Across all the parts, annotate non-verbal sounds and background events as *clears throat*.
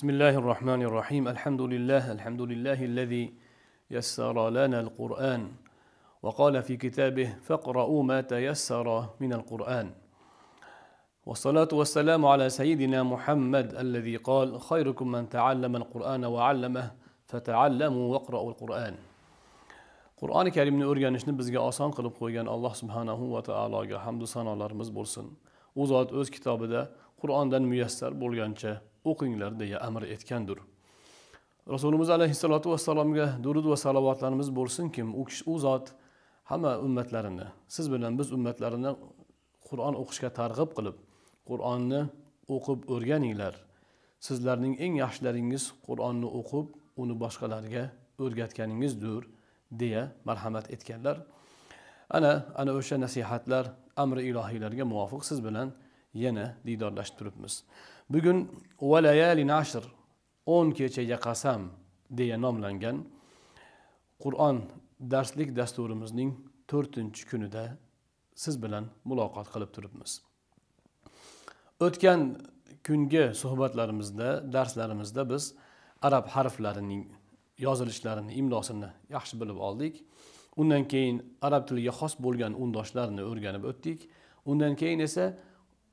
بسم الله الرحمن الرحيم الحمد لله الحمد لله الذي يسر لنا القرآن وقال في كتابه فاقرؤوا ما تيسر من القرآن والصلاة والسلام على سيدنا محمد الذي قال خيركم من تعلم القرآن وعلمه فتعلموا واقرأوا القرآن قرآن qur'oni karimni o'rganishni bizga oson qilib qo'ygan alloh subhanahu va taologa hamdu sanolarimiz وزاد u zot قرآن kitobida ميسر muyassar bo'lgancha o'qinglar deya amr etgandir rasulimiz alayhissalotu vassalomga durud va salovatlarimiz bo'lsin kim u kishi u zot hamma ummatlarini siz bilan biz ummatlarini qur'on o'qishga targ'ib qilib qur'onni o'qib o'rganinglar sizlarning eng yaxshilaringiz qur'onni o'qib uni boshqalarga o'rgatganingizdir deya marhamat etganlar ana ana o'sha nasihatlar amri ilohiylarga muvofiq siz bilan yana diydorlashib turibmiz bugun valayali nashr o'n kechaga qasam deya nomlangan qur'on darslik dasturimizning to'rtinchi kunida siz bilan muloqot qilib turibmiz o'tgan kungi suhbatlarimizda darslarimizda biz arab harflarining yozilishlarini imlosini yaxshi bilib oldik undan keyin arab tiliga xos bo'lgan undoshlarni o'rganib o'tdik undan keyin esa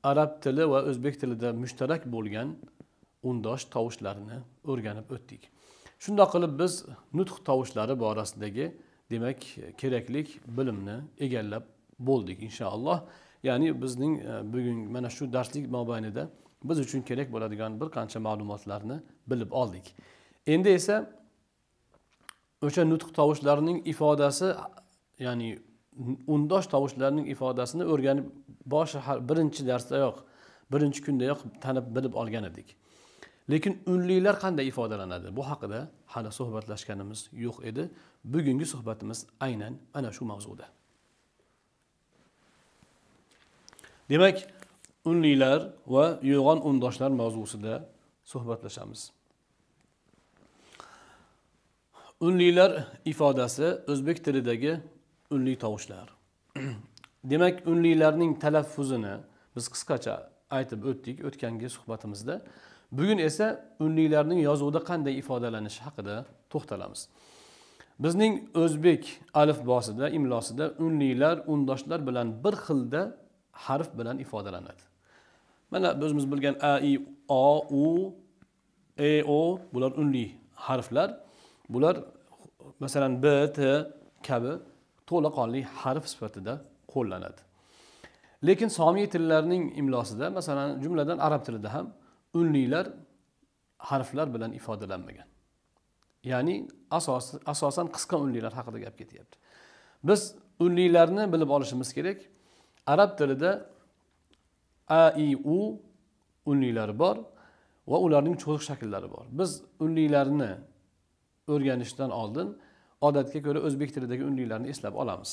arab tili va o'zbek tilida mushtarak bo'lgan undosh tovushlarni o'rganib o'tdik shundoq qilib biz nutq tovushlari borasidagi demak keraklik bilimni egallab bo'ldik inshaalloh ya'ni bizning e, bugun mana shu darslik mobaynida biz uchun kerak bo'ladigan bir qancha ma'lumotlarni bilib oldik endi esa o'sha nutq tovushlarining ifodasi ya'ni undosh tovushlarning ifodasini o'rganib boshi birinchi darsdayoq birinchi kundayoq tanib bilib olgan edik lekin unliklar qanday ifodalanadi bu haqida hali suhbatlashganimiz yo'q edi bugungi suhbatimiz aynan ana shu mavzuda demak unliklar va yo'g'on undoshlar mavzusida suhbatlashamiz unliklar ifodasi o'zbek tilidagi unli tovushlar *clears throat* demak unlilarning talaffuzini biz qisqacha aytib o'tdik o'tgangi suhbatimizda bugun esa unlilarning yozuvda qanday ifodalanishi haqida to'xtalamiz bizning o'zbek alifbosida imlosida unlilar undoshlar bilan bir xilda harf bilan ifodalanadi mana o'zimiz bilgan a i o u e o bular unli harflar bular masalan b t kabi to'laqonli harf sifatida qo'llanadi lekin somiy tillarning imlosida masalan jumladan arab tilida ham unliklar harflar bilan ifodalanmagan ya'ni asosan qisqa unliklar haqida gap ketyapti biz unliklarni bilib olishimiz kerak arab tilida a i u unliklari bor va ularning cho'ziq shakllari bor biz unliklarni o'rganishdan oldin odatga ko'ra o'zbek tilidagi unliklarni eslab olamiz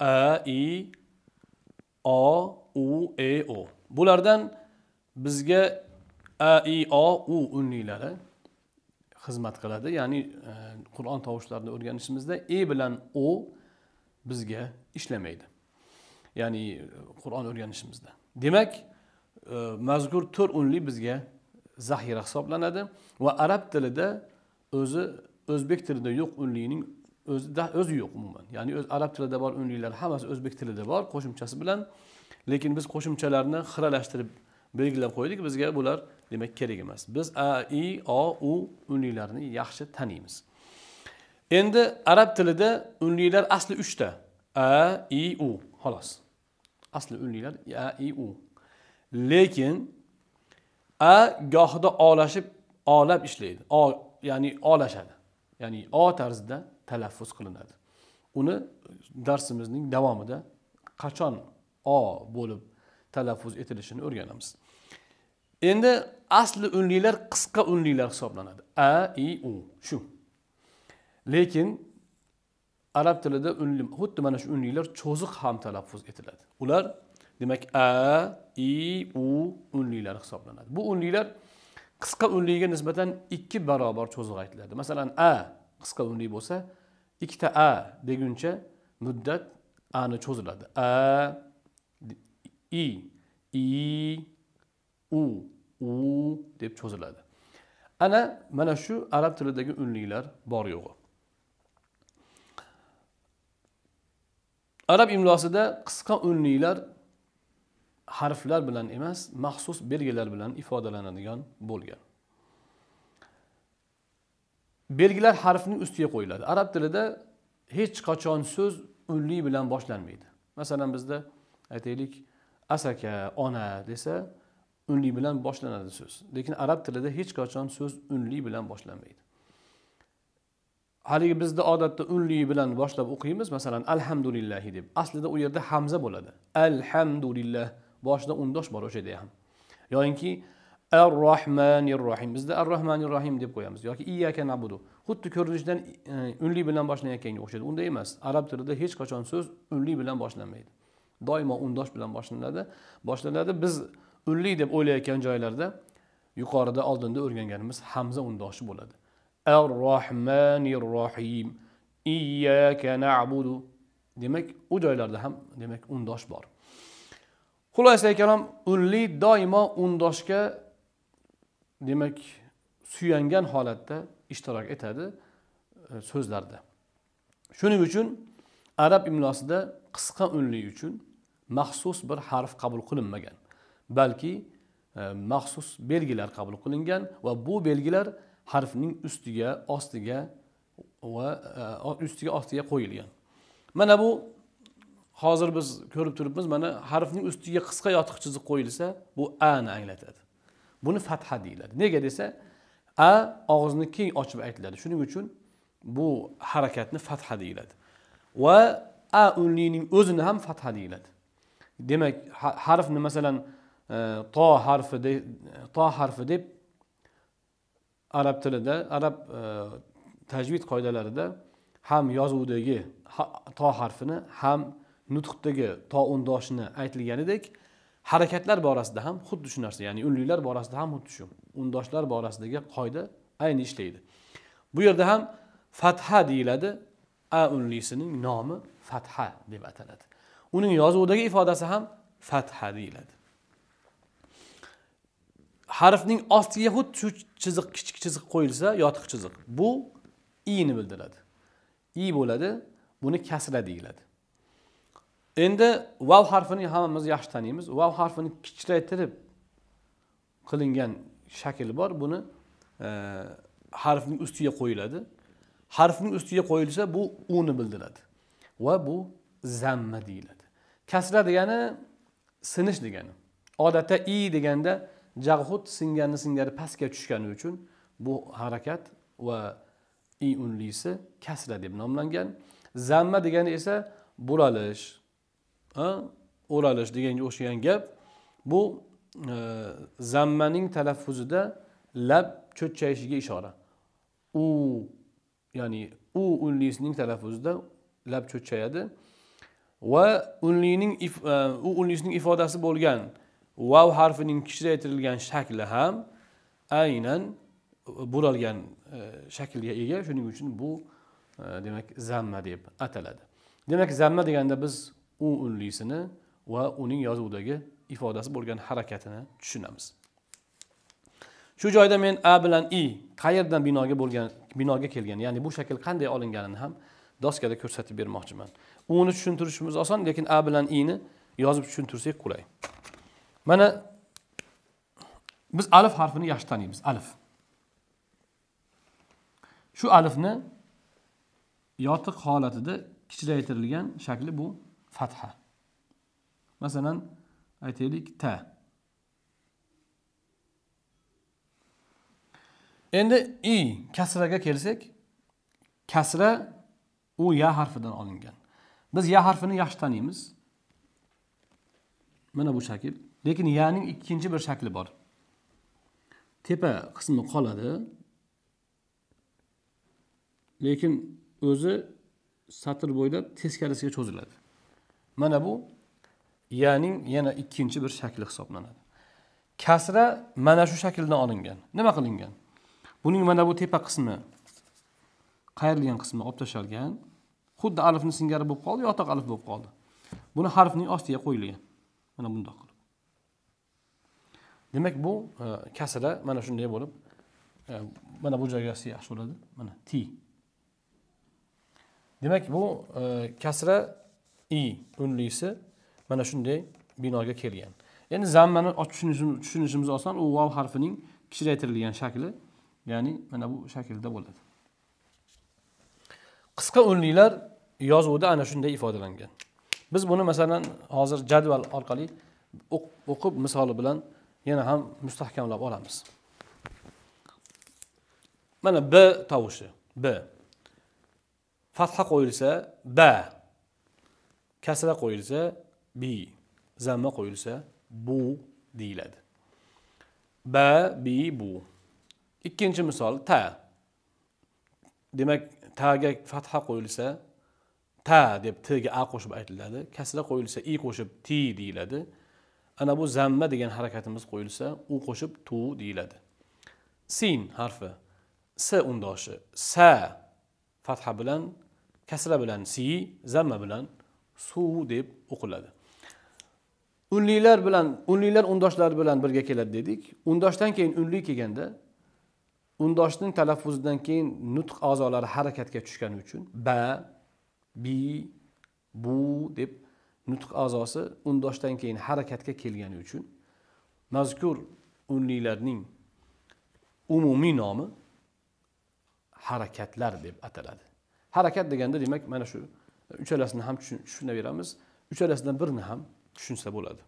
a i o u e o bulardan bizga a i o u unliklari xizmat qiladi ya'ni e, qur'on tovushlarini o'rganishimizda e bilan o bizga ishlamaydi ya'ni qur'on o'rganishimizda demak e, mazkur to'rt unli bizga zaxira hisoblanadi va arab tilida o'zi o'zbek tilida yo'q unlikning o'zida o'zi yo'q umuman ya'ni o'z arab tilida bor o'nliklar hammasi o'zbek tilida bor qo'shimchasi bilan lekin biz qo'shimchalarni xiralashtirib belgilab qo'ydik bizga bular demak kerak emas biz a i o u o'nliklarni yaxshi taniymiz endi arab tilida o'nliklar asli uchta a i u xolos asli o'nliklar a i u lekin a gohida olashib olab ishlaydi o ya'ni olashadi ya'ni o tarzda talaffuz qilinadi uni darsimizning davomida qachon o bo'lib talaffuz etilishini o'rganamiz endi asli unlilar qisqa unlilar hisoblanadi a i u shu lekin arab tilida unli xuddi mana shu unliklar cho'ziq ham talaffuz etiladi ular demak a i u unliklari hisoblanadi bu unliklar qisqa unliga nisbatan ikki barobar cho'ziq aytiladi masalan a qisqa unli bo'lsa ikkita a deguncha muddat ani cho'ziladi a i i u u deb cho'ziladi ana mana shu arab tilidagi unliklar bor yo'g'i arab imlosida qisqa unliklar harflar bilan emas maxsus belgilar bilan ifodalanadigan bo'lgan belgilar harfning ustiga qo'yiladi arab tilida hech qachon so'z unli bilan boshlanmaydi masalan bizda aytaylik asaka ona desa unli bilan boshlanadi so'z lekin arab tilida hech qachon so'z unli bilan boshlanmaydi haligi bizda odatda unli bilan boshlab o'qiymiz masalan alhamdulillahi deb aslida u yerda hamza bo'ladi alhamdulillah boshida undosh bor o'sha yerda ham yoyinki El-Rahim. Biz de Errahmanirrahim deyip koyamız. Yoki İyyake nabudu. Xuddi ko'rinishdan unli e, bilan boshlanayotganga o'xshaydi. Unday emas. Arab tilida hech qachon so'z unli bilan boshlanmaydi. Doimo undosh bilen boshlanadi. Boshlanadi. Biz unli deb o'ylayotgan joylarda yuqorida oldinda o'rganganimiz hamza undoshi bo'ladi. rahim Iyyake na'budu. Demak, u joylarda ham demak undosh bor. Xulosai kalom ünlü doimo undoshga demak suyangan holatda ishtirok etadi e, so'zlarda shuning uchun arab imlosida qisqa unli uchun maxsus bir harf qabul qilinmagan balki e, maxsus belgilar qabul qilingan va bu belgilar harfning ustiga ostiga va e, ustiga ostiga qo'yilgan mana bu hozir biz ko'rib turibmiz mana harfning ustiga qisqa yotiq chiziq qo'yilsa bu ani anglatadi buni fatha deyiladi nega desa a og'izni keng ochib aytiladi shuning uchun bu harakatni fatha deyiladi va a unlining o'zini ham fatha deyiladi demak harfni masalan e, to harfi to harfi deb arab tilida arab e, tajvid qoidalarida ham yozuvdagi to harfini ham nutqdagi to undoshini aytilganidek harakatlar borasida ham xuddi shu narsa ya'ni unliklar borasida ham xuddi shu undoshlar borasidagi qoida ayni ishlaydi bu yerda ham fatha deyiladi a unlisining nomi fatha deb ataladi uning yozuvidagi ifodasi ham fatha deyiladi harfning ostiga xuddi shu chiziq kichik chiziq qo'yilsa yotiq chiziq bu iyni bildiradi i bo'ladi buni kasra deyiladi endi vav harfini hammamiz yaxshi taniymiz vav harfini kichraytirib qilingan shakl bor buni e, harfning ustiga qo'yiladi harfning ustiga qo'yilsa bu uni bildiradi va bu zamma deyiladi kasra degani sinish degani odatda i deganda jag'hud singanni singari pastga tushgani uchun bu harakat va i unlisi kasra deb nomlangan zamma degani esa buralish o'ralish deganga o'xshagan gap bu e, zammaning talaffuzida lab cho'chchayishiga ishora u ya'ni u unlisning talaffuzida lab cho'chchayadi va unlining if, e, u unlisning ifodasi bo'lgan vav harfining kichraytirilgan shakli ham aynan buralgan e, shaklga ega shuning uchun bu e, demak zamma deb ataladi demak zamma deganda biz u unlisini va uning yozuvdagi ifodasi bo'lgan harakatini tushunamiz shu joyda men a bilan i qayerdan binoga bo'lgan binoga kelgan ya'ni bu shakl qanday olinganini ham doskada ko'rsatib bermoqchiman uni tushuntirishimiz oson lekin a bilan ini yozib tushuntirsak qulay mana biz alif harfini yaxshi taniymiz alif shu alifni yotiq holatida kichraytirilgan shakli bu fatha masalan aytaylik ta endi i kasraga kelsak kasra u ya harfidan olingan biz ya harfini yaxshi taniymiz mana bu shakl lekin yaning ikkinchi bir shakli bor tepa qismi qoladi lekin o'zi satr bo'ylab teskarisiga cho'ziladi mana bu yaning yana ikkinchi bir shakli hisoblanadi kasra mana shu shakldan olingan nima qilingan buning mana bu tepa qismi qayrilgan qismi olib tashlangan xuddi alifni singari bo'lib qoldi yotiq alif bo'lib qoldi buni harfning ostiga qo'yilgan mana bundoq qilib demak bu e, kasra mana shunday bo'lib e, mana bu joygasi yaxshi bo'ladi mana ti demak bu e, kasra i unlisi mana shunday binoga kelgan endi zammani tushunishimiz oson u vav harfining kichraytirilgan shakli ya'ni mana bu shaklda bo'ladi qisqa unlilar yozuvda ana shunday ifodalangan biz buni masalan hozir jadval orqali o'qib misoli bilan yana ham mustahkamlab olamiz mana b tovushi b fatha qo'yilsa ba kasra qo'yilsa bi zamma qo'yilsa bu deyiladi ba bi bu ikkinchi misol ta demak taga fatha qo'yilsa ta deb tga a qo'shib aytiladi kasra qo'yilsa i qo'shib ti deyiladi ana bu zamma degan harakatimiz qo'yilsa u qo'shib tu deyiladi sin harfi s undoshi sa fatha bilan kasra bilan si zamma bilan suv deb o'qiladi unlilar bilan unlilar undoshlari bilan birga keladi dedik undoshdan keyin unli kelganda undoshning talaffuzidan keyin nutq a'zolari harakatga tushgani uchun ba bi bu deb nutq a'zosi undoshdan keyin harakatga kelgani uchun mazkur unliklarning umumiy nomi harakatlar deb ataladi harakat deganda demak mana shu uchalasini ham tushunaveramiz uchalasidan birini ham tushunsa bo'ladi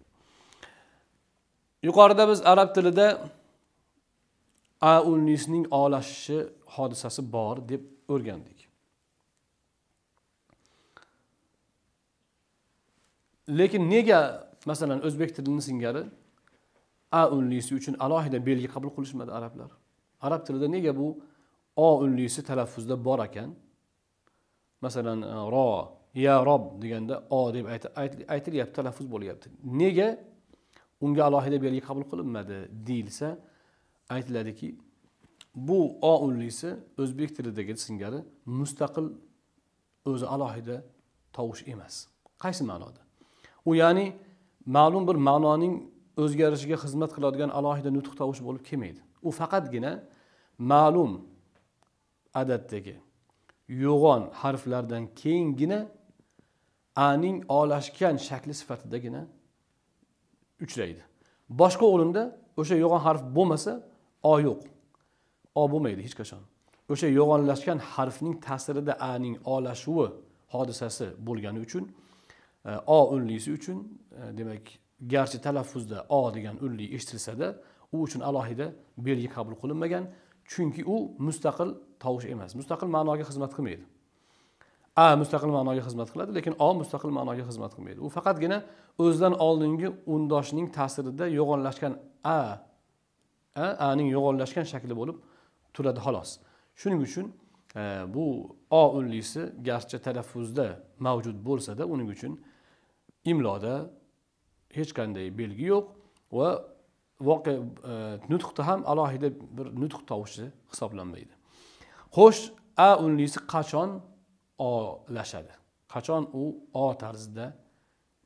yuqorida biz arab tilida a olashishi hodisasi bor deb o'rgandik lekin nega masalan o'zbek tilini singari a unlisi uchun alohida belgi qabul qilishmadi arablar arab tilida nega bu o unlisi talaffuzda bor ekan masalan e, ro ya rob deganda o deb aytilyapti talaffuz bo'lyapti nega unga alohida belgi qabul qilinmadi deyilsa aytiladiki bu o unlisi o'zbek tilidagi singari mustaqil o'zi alohida tovush emas qaysi ma'noda u ya'ni ma'lum bir ma'noning o'zgarishiga xizmat qiladigan alohida nutq tovushi bo'lib kelmaydi u faqatgina ma'lum adatdagi yo'g'on harflardan keyingina aning olashgan shakli sifatidagina uchraydi boshqa o'rinda o'sha yo'g'on harf bo'lmasa o yo'q o bo'lmaydi hech qachon o'sha yo'g'onlashgan harfning ta'sirida aning olashuvi hodisasi bo'lgani uchun e, o unlisi uchun e, demak garchi talaffuzda o degan unli eshitilsada u uchun alohida belgi qabul qilinmagan chunki u mustaqil tovush emas mustaqil ma'noga xizmat qilmaydi a mustaqil ma'noga xizmat qiladi lekin o mustaqil ma'noga xizmat qilmaydi u faqatgina o'zidan oldingi undoshning ta'sirida yo'g'onlashgan a a aning yo'g'onlashgan shakli bo'lib turadi xolos shuning uchun e, bu o unlisi garchi talaffuzda mavjud bo'lsada uning uchun imloda hech qanday belgi yo'q va voqe e, nutqda ham alohida bir nutq tovushi hisoblanmaydi xo'sh a unlisi qachon olashadi qachon u o tarzida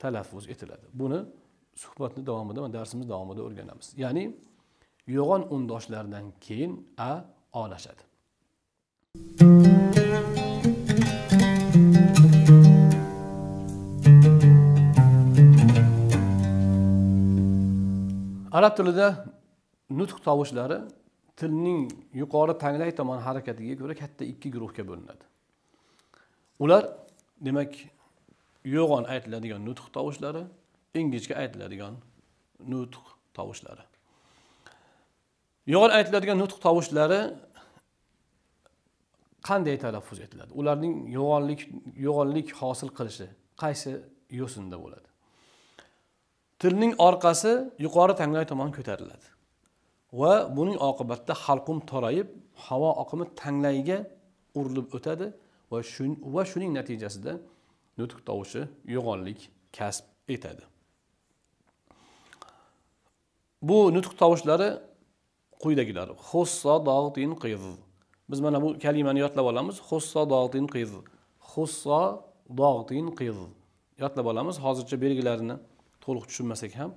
talaffuz etiladi buni suhbatni davomida va darsimiz davomida o'rganamiz ya'ni yo'g'on undoshlardan keyin a olashadi arab tilida nutq tovushlari tilning yuqori tanglay tomon harakatiga ko'ra katta ikki guruhga bo'linadi ular demak yo'g'on aytiladigan nutq tovushlari ingichka aytiladigan nutq tovushlari yo'g'on aytiladigan nutq tovushlari qanday talaffuz etiladi ularning yo'g'onlik yo'g'onlik hosil qilishi qaysi yo'sinda bo'ladi tilning orqasi yuqori tangay tomon ko'tariladi va buning oqibatida halqum torayib havo oqimi tanglayga urilib o'tadi va shun va shuning natijasida nutq tovushi yo'g'onlik kasb etadi bu nutq tovushlari quyidagilar dog'tin biz mana bu kalimani yodlab olamiz xusso dog'tin qiz xusso dog'tin qiz yodlab olamiz hozircha belgilarini to'liq tushunmasak ham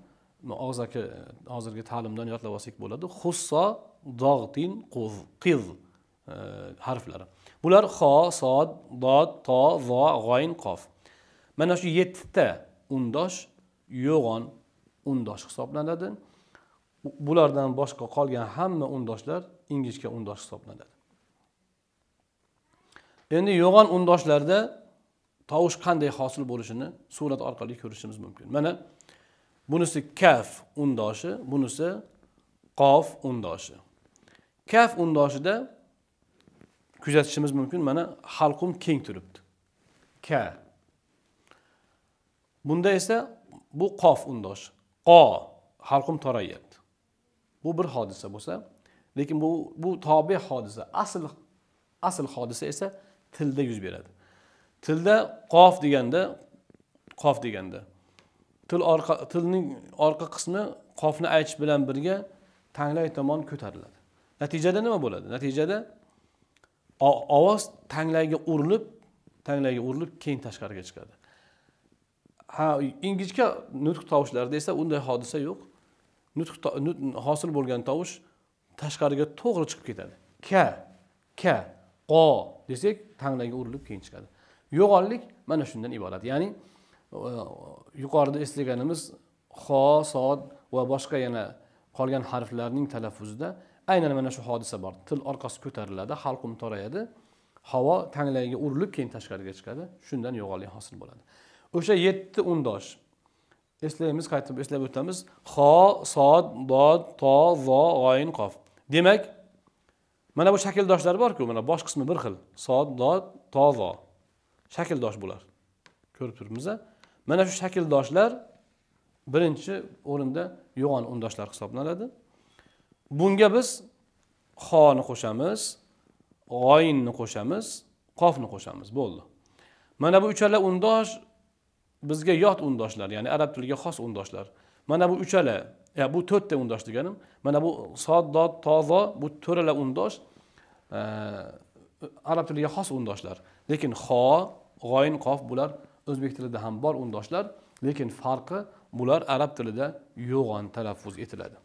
og'zaki e, hozirgi ta'limdan yodlab olsak bo'ladi xusso dog'tin qiz e, harflari bular xo sod dod to vo g'oyin qof mana shu yettita undosh yo'g'on undosh hisoblanadi bulardan boshqa qolgan hamma undoshlar ingichka undosh hisoblanadi endi yo'g'on undoshlarda tovush qanday hosil bo'lishini surat orqali ko'rishimiz mumkin mana bunisi kaf undoshi bunisi qof undoshi kaf undoshida kuzatishimiz mumkin mana halqum keng turibdi ka bunda esa bu qof undosh qo halqum torayapti bu bir hodisa bo'lsa lekin bu bu tobe hodisa asl asl hodisa esa tilda yuz beradi tilda qof deganda qof deganda til orqa tilning orqa qismi qofni aytish bilan birga tanglay tomon ko'tariladi natijada nima bo'ladi natijada ovoz tanglayga urilib tanglayga urilib keyin tashqariga chiqadi ha ingichka nutq tovushlarida esa unday hodisa yo'q nutq hosil bo'lgan tovush tashqariga to'g'ri chiqib ketadi ka ka qo desak tanglayga urilib keyin chiqadi yo'g'onlik mana shundan iborat ya'ni yuqorida eslaganimiz xo sod va boshqa yana qolgan harflarning talaffuzida aynan mana shu hodisa bor til orqasi ko'tariladi halqum torayadi havo tanglayiga urilib keyin tashqariga chiqadi shundan yo'g'onlik hosil bo'ladi o'sha yetti undosh eslaymiz qaytib eslab o'tamiz xo sod dod to zo g'oyin qof demak mana bu shakldoshlar borku mana bosh qismi bir xil sod dod to zo shakldosh bular ko'rib turibmiz mana shu shakldoshlar birinchi o'rinda yo'g'on undoshlar hisoblanadi bunga biz xoni qo'shamiz g'oyinni qo'shamiz qofni qo'shamiz bo'ldi mana bu uchala undosh bizga yot undoshlar ya'ni arab tiliga xos undoshlar mana bu uchala ya bu to'rtta undosh deganim mana bu sod tozo bu to'rtala undosh arab tiliga xos undoshlar lekin xo g'oyin qof bular o'zbek tilida ham bor undoshlar lekin farqi bular arab tilida yo'g'on talaffuz etiladi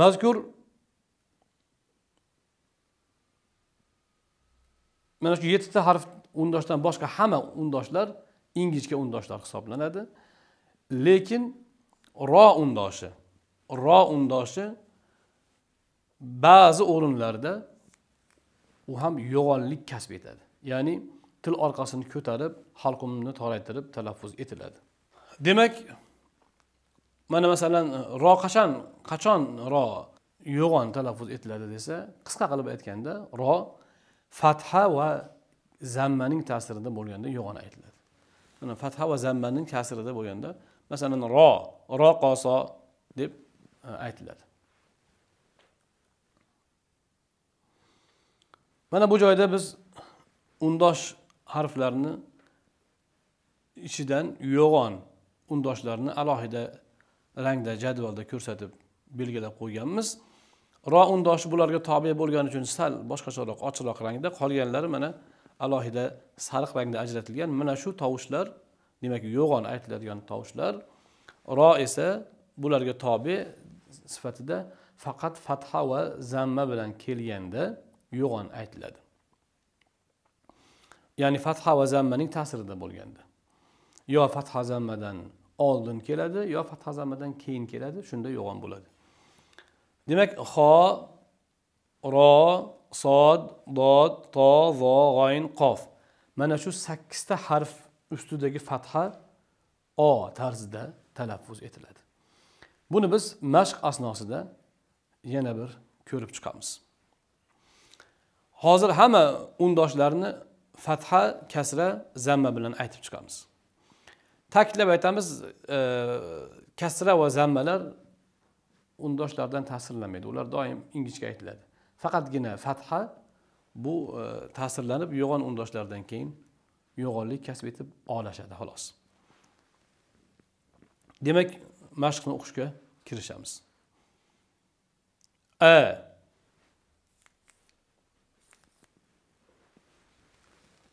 mazkur mana shu yettita harf undoshdan boshqa hamma undoshlar ingichka undoshlar hisoblanadi lekin ro undoshi ro undoshi ba'zi o'rinlarda u ham yo'g'onlik kasb etadi ya'ni til orqasini ko'tarib halqumni toraytirib talaffuz etiladi demak mana masalan ro qachon qachon ro yo'g'on talaffuz etiladi desa qisqa qilib aytganda ro fatha va zammaning ta'sirida bo'lganda yo'g'on aytiladi mana fatha va zammaning ta'sirida bo'lganda masalan ro ro qoso deb e, aytiladi mana bu joyda biz undosh harflarni ichidan yo'g'on undoshlarni alohida rangda jadvalda ko'rsatib belgilab qo'yganmiz ro undoshi bularga tobe bo'lgani uchun sal boshqacharoq ochiqroq rangda qolganlari mana alohida sariq rangda ajratilgan mana shu tovushlar demak yo'g'on aytiladigan tovushlar ro esa bularga tobe sifatida faqat fatha va zamma bilan kelganda yo'g'on aytiladi ya'ni fatha va zammaning ta'sirida bo'lganda yo fatha zammadan oldin keladi yo fatha zammadan keyin keladi shunda yo'g'on bo'ladi demak xo ro sod dod to vo g'oyin qof mana shu sakkizta harf ustidagi fatha o tarzida talaffuz etiladi buni biz mashq asnosida yana bir ko'rib chiqamiz hozir hamma undoshlarni fatha kasra zamma bilan aytib chiqamiz ta'kidlab aytamiz e, kasra va zammalar undoshlardan ta'sirlanmaydi ular doim ingichka aytiladi faqatgina fatha bu e, ta'sirlanib yo'g'on undoshlardan keyin yo'g'onlik kasb etib olashadi xolos demak mashqni o'qishga kirishamiz a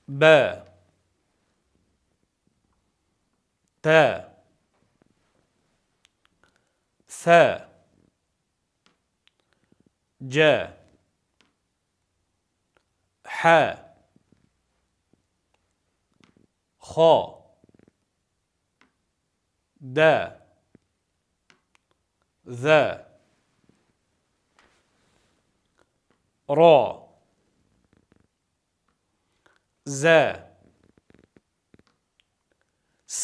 ب ت ث ج ح خ د ذ را ز س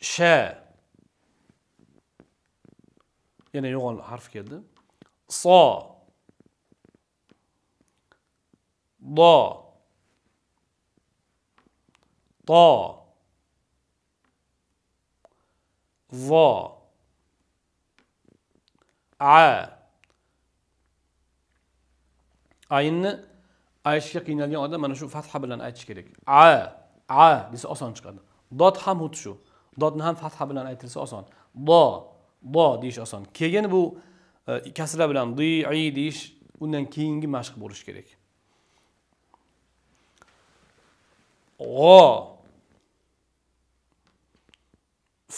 ş Yine yoğun harf geldi. Sa Da Ta Va A aynni aytishga qiynalgan odam mana shu fatha bilan aytish kerak a a desa oson chiqadi dod ham xuddi shu dodni ham fatha bilan aytilsa oson do do deyish oson keyin bu e, kasra bilan di i deyish undan keyingi mashq bo'lishi kerak g'o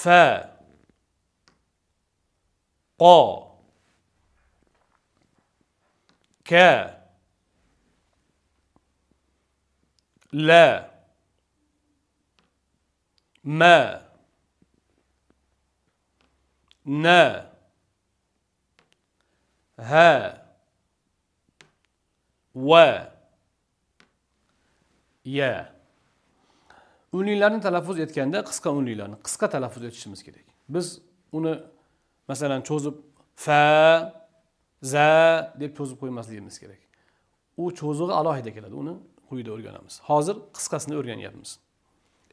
fa qo ka لا ما نا ها و ya unliklarni talaffuz etganda qisqa unlilarni qisqa talaffuz etishimiz kerak biz uni masalan cho'zib fa za deb cho'zib qo'ymasligimiz kerak u cho'zig'i alohida keladi uni quyida o'rganamiz hozir qisqasini o'rganyapmiz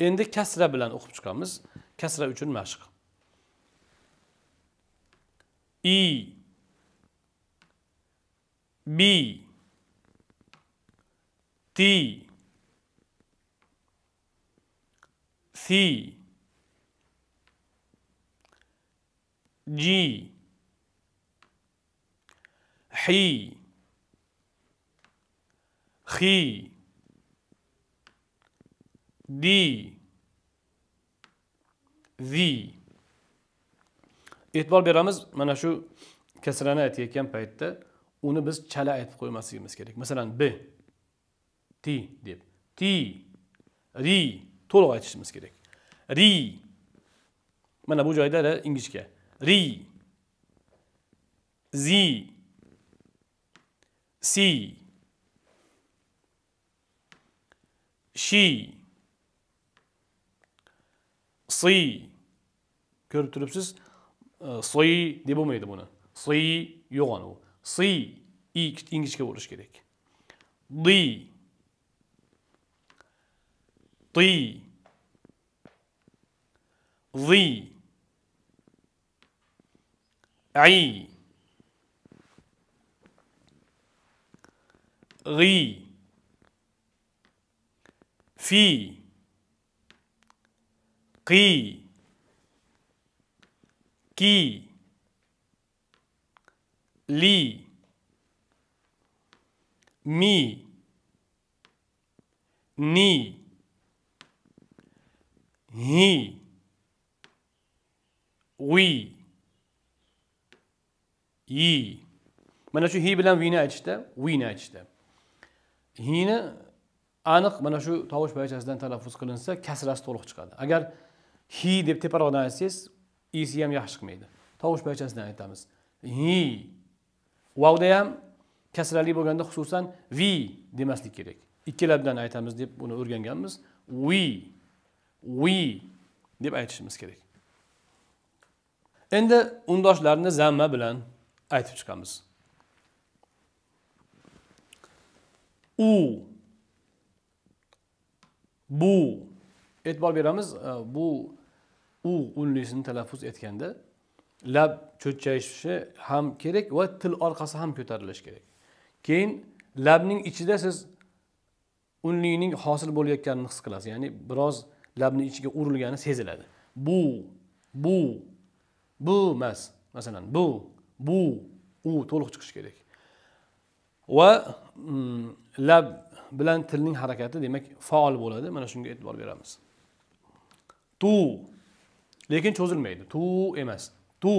endi kasra bilan o'qib chiqamiz kasra uchun mashq i bi ti si ji hi خي D. V e'tibor beramiz mana shu kasrani aytayotgan paytda uni biz chala aytib qo'ymasligimiz kerak masalan b T deb T. ri to'liq aytishimiz kerak ri mana bu joyda ingichka ri Z. C. shi Sıy. Görüp durup siz e, sıy diye bulmaydı bunu. Sıy yok anı bu. Sıy. İngilizce vuruş gerek. Dı. Dı. Zı. Ay. Gı. Fi. qi ki li mi ni hi wi yi mana shu hi bilan vini aytishda vini aytishda hini aniq mana shu tovush barchasidan talaffuz qilinsa kasrasi to'liq chiqadi agar hi deb teparoqdan aytsangiz isi ham yaxshi chiqmaydi tovush paychasidan aytamiz hi vavda ham kasrali bo'lganda xususan vi demaslik kerak ikki labdan aytamiz deb buni o'rganganmiz vi vi deb aytishimiz kerak endi undoshlarni zamma bilan aytib chiqamiz u bu e'tibor beramiz e, bu u unlisini talaffuz etganda lab cho'chayishi ham kerak va til orqasi ham ko'tarilishi kerak keyin labning ichida siz unlining hosil bo'layotganini his qilasiz ya'ni biroz labni ichiga urilgani seziladi bu bu bu emas masalan bu bu u to'liq chiqishi kerak va mm, lab bilan tilning harakati demak faol bo'ladi mana shunga e'tibor beramiz tu lekin cho'zilmaydi tu emas tu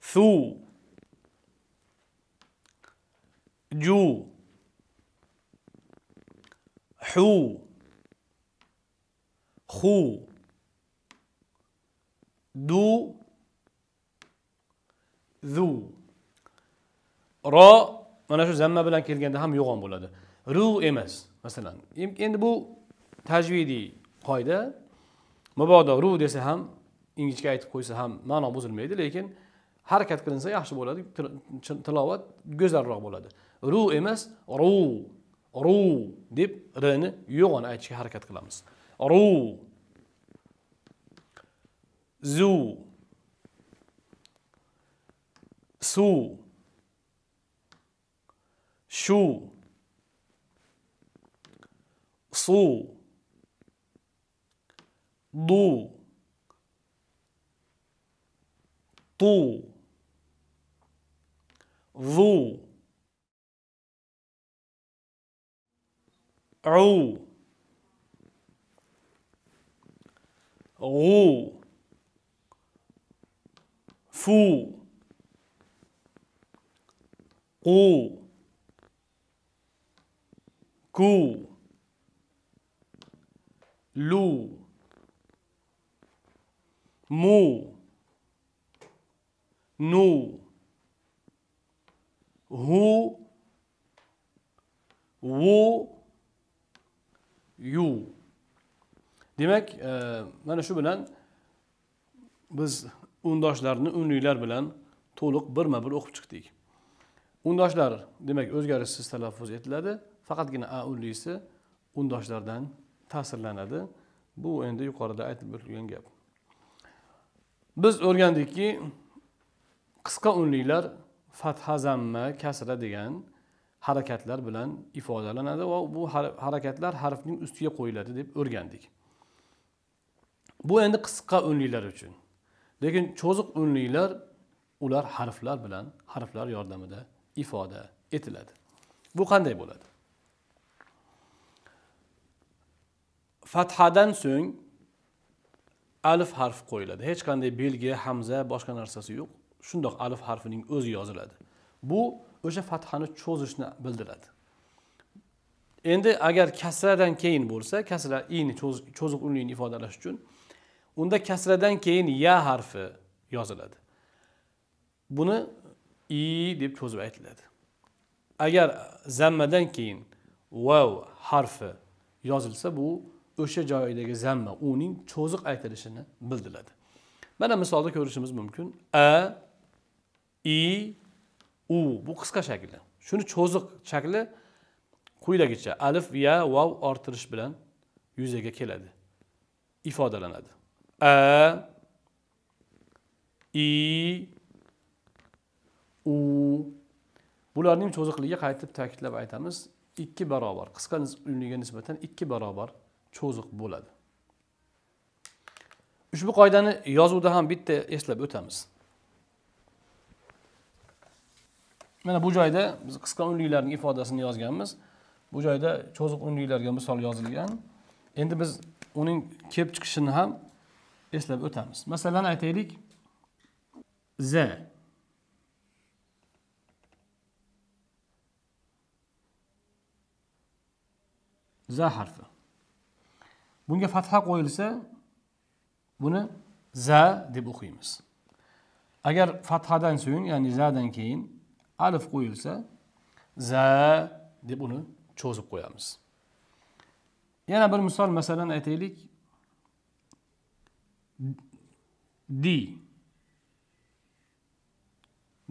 su ju hu Khu. du zu ro mana shu zamma bilan kelganda ham yo'g'on bo'ladi ru emas masalan endi bu tajvidiy qoida mabodo ru desa ham ingichka aytib qo'ysa ham ma'no buzilmaydi lekin harakat qilinsa yaxshi bo'ladi tilovat go'zalroq bo'ladi ru emas ru ru deb rni yo'g'on aytishga harakat qilamiz ru zu su shu su lu, tu, lu, ru, ru, fu, cu, cu, lu. mu, nu, hu, Wu. yu. demak e, mana shu bilan biz undoshlarni unliklar bilan to'liq birma bir o'qib chiqdik undoshlar demak o'zgarishsiz talaffuz etiladi faqatgina a unlisi undoshlardan ta'sirlanadi bu endi yuqorida aytib o'tilgan gap biz o'rgandikki qisqa unliklar fatha zamma kasra degan harakatlar bilan ifodalanadi va bu harakatlar harfning ustiga qo'yiladi deb o'rgandik bu endi qisqa unliklar uchun lekin cho'ziq unliklar ular harflar bilan harflar yordamida ifoda etiladi bu qanday bo'ladi fathadan so'ng alif harfi qo'yiladi hech qanday belgi hamza boshqa narsasi yo'q shundoq alif harfining o'zi yoziladi bu o'sha fathani cho'zishni bildiradi endi agar kasradan keyin bo'lsa kasra ini cho'ziq unlini ifodalash uchun unda kasradan keyin ya harfi yoziladi buni i deb cho'zib aytiladi agar zammadan keyin vav harfi yozilsa bu o'sha joydagi zamma uning cho'ziq aytilishini bildiradi mana misolda ko'rishimiz mumkin a i u bu qisqa shakli shuni cho'ziq shakli quyidagicha alif ya vav orttirish bilan yuzaga keladi ifodalanadi a i u bularning cho'ziqligiga qaytib ta'kidlab aytamiz ikki barobar qisqa unliga nisbatan ikki barobar cho'ziq bo'ladi ushbu qoidani yozuvda ham bitta eslab o'tamiz mana bu joyda biz qisqa unliklarning ifodasini yozganmiz bu joyda cho'ziq unliklarga misol yozilgan endi biz uning kelib chiqishini ham eslab o'tamiz masalan aytaylik z za harfi bunga fatha qo'yilsa buni za deb o'qiymiz agar fathadan so'ng ya'ni zadan keyin alif qo'yilsa za deb uni cho'zib qo'yamiz yana bir misol masalan aytaylik di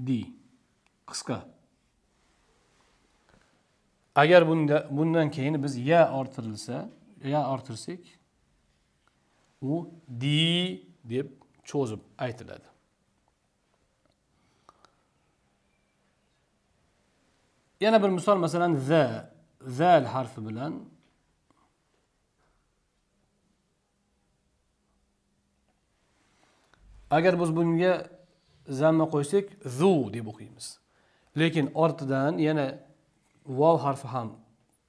di qisqa agar bunda bundan keyin biz ya orttirilsa ya artırsak o di deb cho'zib aytiladi yana bir misol mesela za zal harfi bilen, eğer biz bunga zamma koysak zu deb o'qiymiz lekin ortidan yine vov harfi ham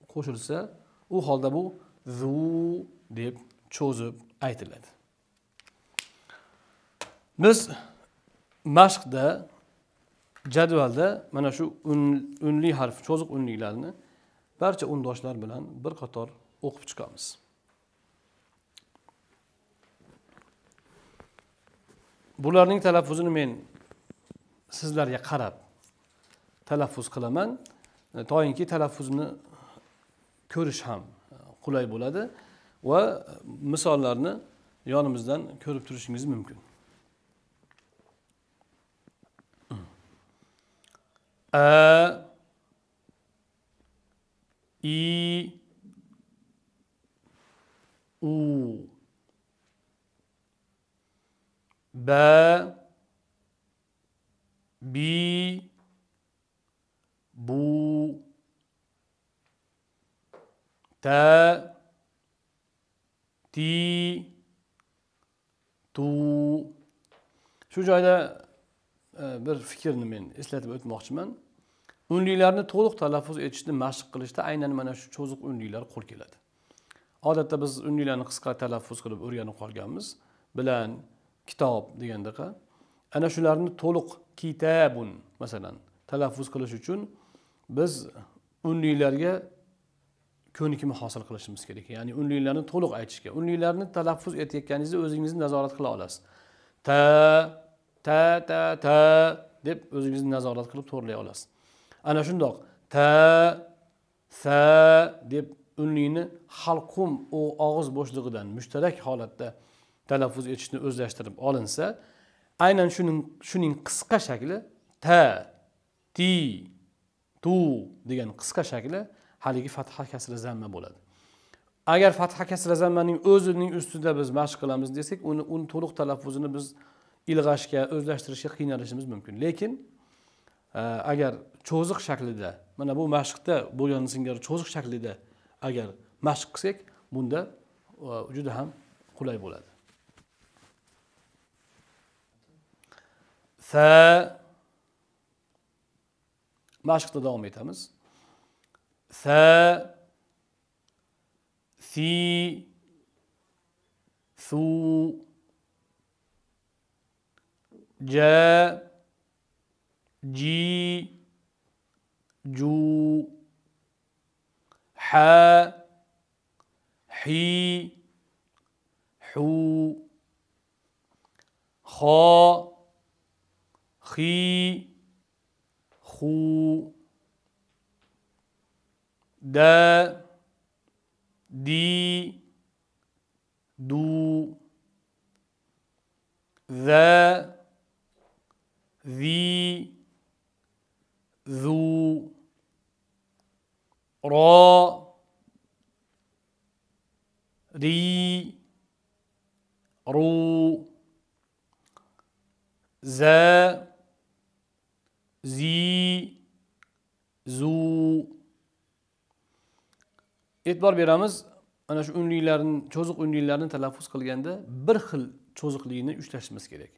koşulsa o halde bu zu deb cho'zib aytiladi biz mashqda jadvalda mana shu unli harf cho'ziq unliklarni barcha undoshlar bilan bir qator o'qib chiqamiz bularning talaffuzini men sizlarga qarab talaffuz qilaman e, toinki talaffuzni ko'rish ham Kolay bo'ladi ve misollarni yanımızdan körüp turishingiz mümkün. a i u b, b, bu tu. shu joyda e, bir fikrni men eslatib o'tmoqchiman unliklarni to'liq talaffuz etishni mashq qilishda aynan mana shu cho'ziq unliklar qo'l keladi odatda biz unliklarni qisqa talaffuz qilib o'rganib qolganmiz bilan kitob degandaqa ana shularni to'liq kitabun masalan talaffuz qilish uchun biz unliklarga ko'nikma hosil qilishimiz kerak ya'ni unliklarni to'liq aytishga unliklarni talaffuz etayotganingizda o'zingizni nazorat qila olasiz ta ta ta ta deb o'zingizni nazorat qilib to'g'rilay olasiz ana shundoq ta sa deb unlikni halqum u og'iz bo'shlig'idan mushtarak holatda talaffuz etishni o'zlashtirib olinsa aynan shuning shuning qisqa shakli ta ti tu degan qisqa shakli haligi fatha kasra zamma bo'ladi agar fatha kasra zammaning o'zining ustida biz mashq qilamiz desak uni uni to'liq talaffuzini biz ilg'ashga o'zlashtirishga qiynalishimiz mumkin lekin e, agar cho'ziq shaklida mana bu mashqda bo'lgan singari cho'ziq shaklida agar mashq qilsak bunda e, juda ham qulay bo'ladi fa mashqda davom etamiz ث ثي ثو جا جي جو حا حي حو خا خي خو د دي دو ذا ذي ذو را ري رو ذا زي زو e'tibor beramiz ana shu unliklarni cho'ziq unliklarni talaffuz qilganda bir xil cho'ziqlikni ushlashimiz kerak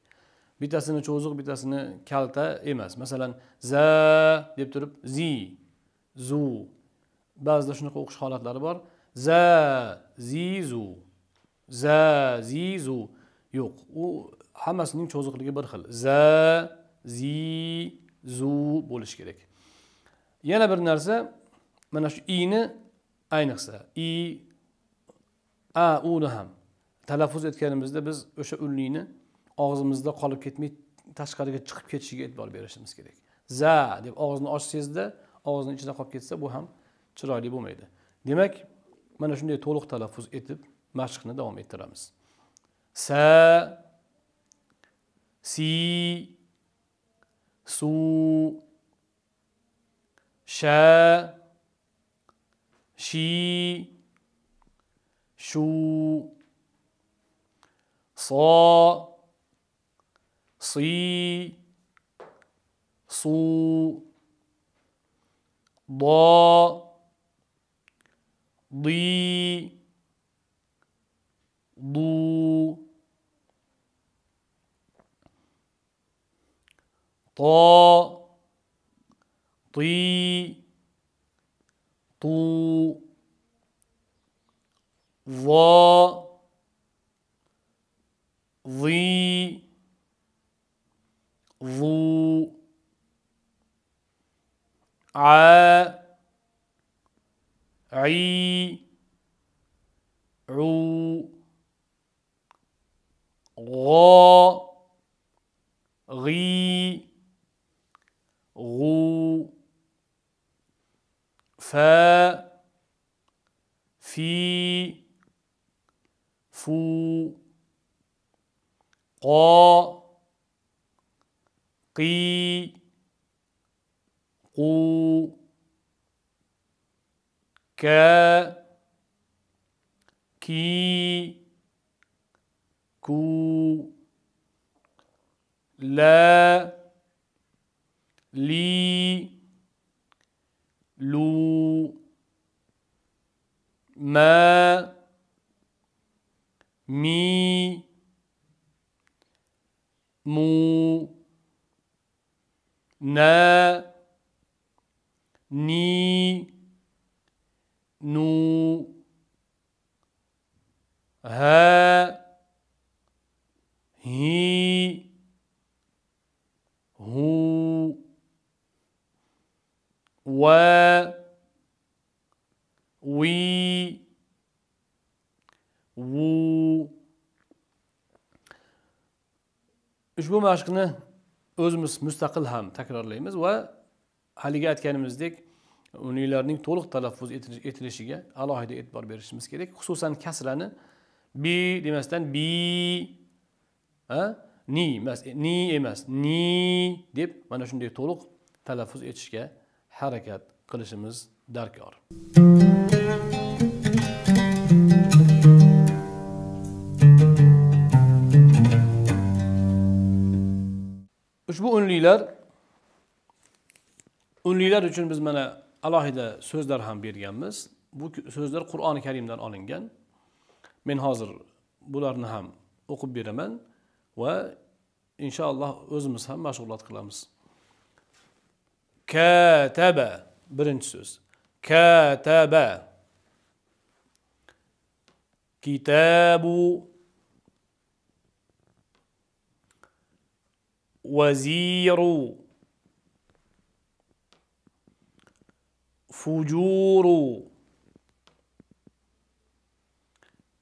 bittasini cho'ziq bittasini kalta emas masalan za deb turib zi zu ba'zida shunaqa o'qish holatlari bor za zi zu za zi zu yo'q u hammasining cho'ziqligi bir xil za zi zu bo'lishi kerak yana bir narsa mana shu iyni ayniqsa i a uni ham talaffuz etganimizda biz o'sha unlikni og'zimizda qolib ketmay tashqariga chiqib ketishiga e'tibor berishimiz kerak za deb og'izni ochsangizda og'izni ichida qolib ketsa bu ham chiroyli bo'lmaydi demak mana shunday to'liq talaffuz etib mashqni davom ettiramiz sa si su sha 西、舒、洒、西、苏、打、抵、卢、塔、抵。طو ظا ظي ظو ع عي عو غا غي غو ف في فو قا قي قو كا كي كو لا لي لو ما مي مو نا ني نو ها هي هو و ushbu mashqni o'zimiz mustaqil ham takrorlaymiz va haligi aytganimizdek uninglarning to'liq talaffuz etilishiga alohida e'tibor berishimiz kerak xususan kasrani bi demasdan bi ha? ni emas ni emas ni deb mana shunday to'liq talaffuz etishga harakat qilishimiz darkor ushbu o'nliklar o'nliklar uchun biz mana alohida so'zlar ham berganmiz bu so'zlar qur'oni karimdan olingan men hozir bularni ham o'qib beraman va inshaalloh o'zimiz ham mashg'ulot qilamiz kataba birinchi so'z kataba kitabu وزير فجور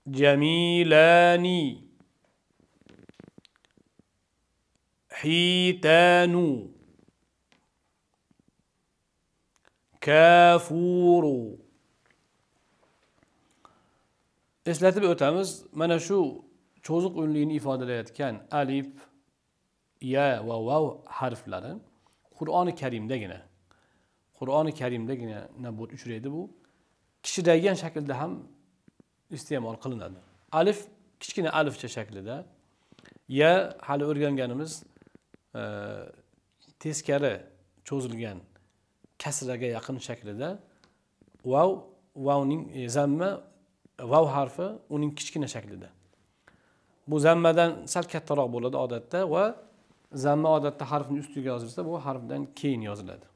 جميلان حيتان كافور إسلاتي بيوتامز مانا شو çozuk ünlüğünü ifade ederken alif, ya va vav harflari qur'oni karimdagina qur'oni karimdagina nabut uchraydi bu kishidaygan shaklda ham iste'mol qilinadi alif kichkina alifcha shaklida ya hali o'rganganimiz e, teskari cho'zilgan kasraga yaqin shaklida vav vavning e, zamma vav harfi uning kichkina shaklida bu zammadan sal kattaroq bo'ladi odatda va zamma odatda harfni ustiga yozilsa bu harfdan keyin yoziladi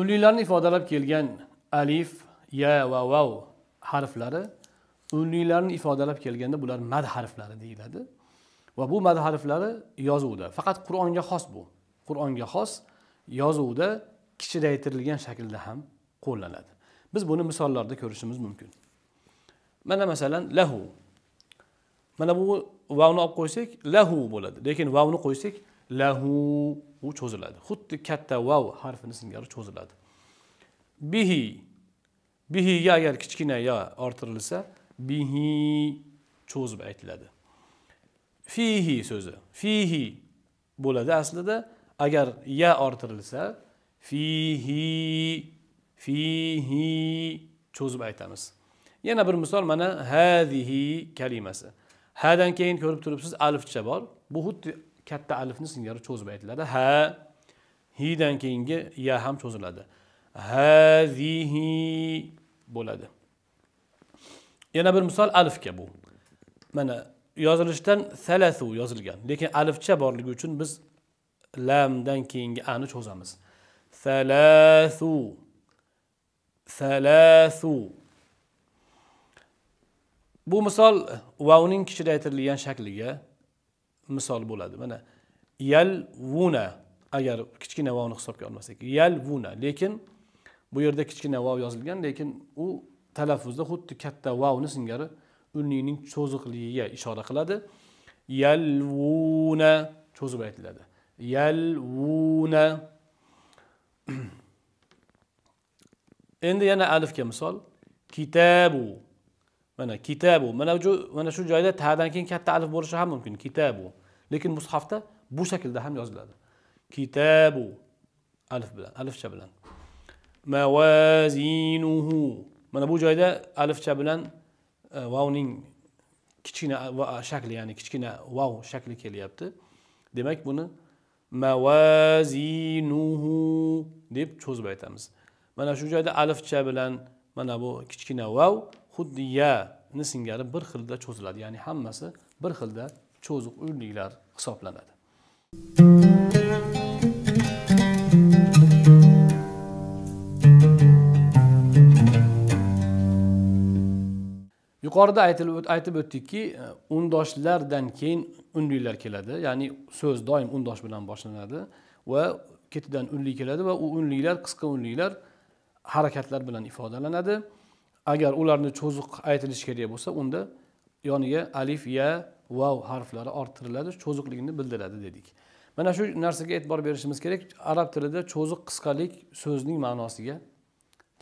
unliklarni ifodalab kelgan alif ya va vav harflari unliklarni ifodalab kelganda bular mad harflari deyiladi va bu mad harflari yozuvda faqat qur'onga xos bu qur'onga xos yozuvda kichraytirilgan shaklda ham qo'llanadi biz buni misollarda ko'rishimiz mumkin mana masalan lahu mana bu vavni olib qo'ysak lahu bo'ladi lekin vavni qo'ysak lahu u cho'ziladi xuddi katta vav harfini singari cho'ziladi bihi bihiga agar kichkina yo orttirilsa bihi cho'zib aytiladi fihi so'zi fihi bo'ladi aslida agar ya orttirilsa fihi fihi cho'zib aytamiz yana bir misol mana hadihi kalimasi hadan keyin ko'rib turibsiz alifcha bor bu xuddi katta alifni singari cho'zib aytiladi ha hidan keyingi ya ham cho'ziladi hazihi bo'ladi yana bir misol alifga bu mana yozilishdan salasu yozilgan lekin alifcha borligi uchun biz lamdan keyingi ani cho'zamiz salasu salasu bu misol vavning kichida aytilgan shakliga misol bo'ladi mana yalvuna agar kichkina vavni hisobga olmasak yalvuna lekin bu yerda kichkina vav yozilgan lekin u talaffuzda xuddi katta vavni singari unnining cho'ziqligiga ishora qiladi yalvuna cho'zib aytiladi yalvuna *clears throat* endi yana alifga misol kitabu mana kitabu mana shu mana shu joyda tadan keyin katta alif bo'lishi ham mumkin kitabu lekin mushafda bu shaklda ham yoziladi kitabu alif bilan alifcha bilan mavazinuhu mana bu joyda alifcha bilan e, vavning kichkina shakli ya'ni kichkina vav shakli kelyapti demak buni mavazinuhu deb cho'zib aytamiz mana shu joyda alifcha bilan mana bu kichkina vav xuddi ya ni singari bir xilda cho'ziladi ya'ni hammasi bir xilda cho'ziq o'rliklar hisoblanadi yuqorida aytib o'tdikki undoshlardan keyin unliklar keladi ya'ni so'z doim undosh bilan boshlanadi va ketidan unli keladi va u unliklar qisqa unliklar harakatlar bilan ifodalanadi agar ularni cho'ziq aytilishi kerak bo'lsa unda yoniga alif ya vav harflari orttiriladi cho'ziqlikni bildiradi dedik mana shu narsaga e'tibor berishimiz kerak arab tilida cho'ziq qisqalik so'zning ma'nosiga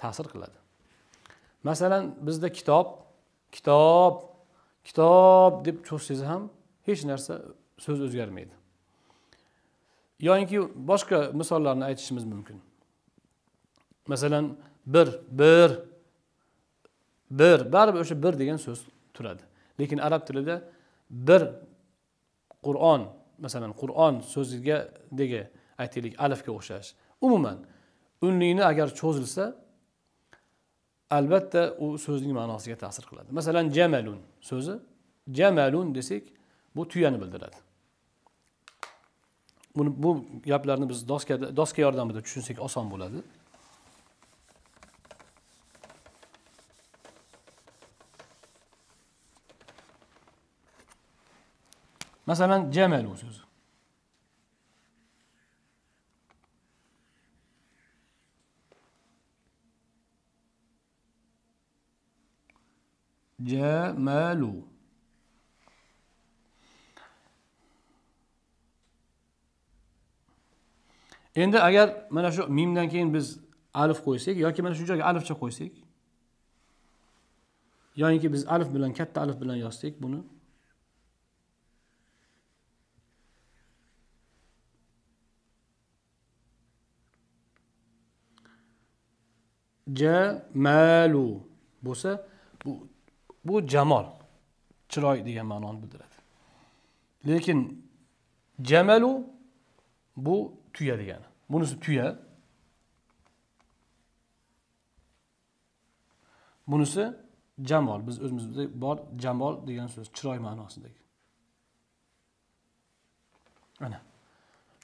ta'sir qiladi masalan bizda kitob kitob kitob deb cho'zsangiz ham hech narsa so'z o'zgarmaydi yoyinki boshqa misollarni aytishimiz mumkin masalan bir bir bir baribir o'sha bir degan so'z turadi lekin arab tilida bir qur'on masalan qur'on so'ziga aytaylik alifga o'xshash umuman unlikni agar cho'zilsa albatta u so'zning ma'nosiga ta'sir qiladi masalan jamalun so'zi jamalun desak bu tuyani bildiradi buni bu gaplarni biz doska doska yordamida tushunsak oson bo'ladi مثلا جمل sözü. جمال endi agar mana shu mimdan keyin biz alif qo'ysak yoki mana shu joyga alifcha qo'ysak yoyinki biz alif bilan katta alif bilan yozsak buni jamalu bo'lsa bu bu jamol chiroy degan ma'noni bildiradi lekin jamalu bu tuya degani bunisi tuya bunisi jamol biz o'zimizda bor jamol degan so'z chiroy ma'nosidagi ana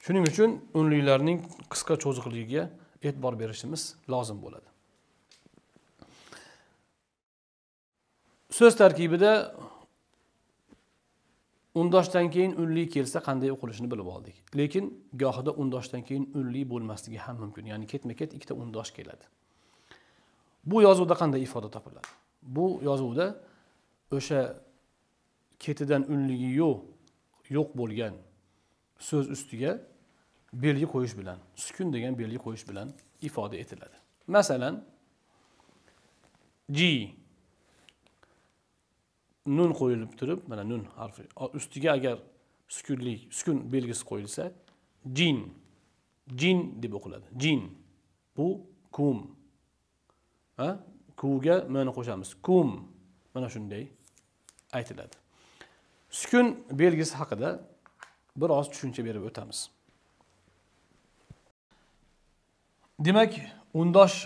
shuning uchun unliklarning qisqa cho'ziqligiga e'tibor berishimiz lozim bo'ladi so'z tarkibida undoshdan keyin unli kelsa qanday o'qilishini bilib oldik lekin gohida undoshdan keyin unli bo'lmasligi ham mumkin ya'ni ketma ket ikkita undosh keladi bu yozuvda qanday ifoda topiladi bu yozuvda o'sha ketidan unligi yo'q yo'q bo'lgan so'z ustiga belgi qo'yish bilan sukun degan belgi qo'yish bilan ifoda etiladi masalan ji nun qo'yilib turib mana nun harfi ustiga agar sukunlik sukun belgisi qo'yilsa jin jin deb o'qiladi jin bu kum ha kuga mani qo'shamiz kum mana shunday aytiladi sukun belgisi haqida biroz tushuncha berib o'tamiz demak undosh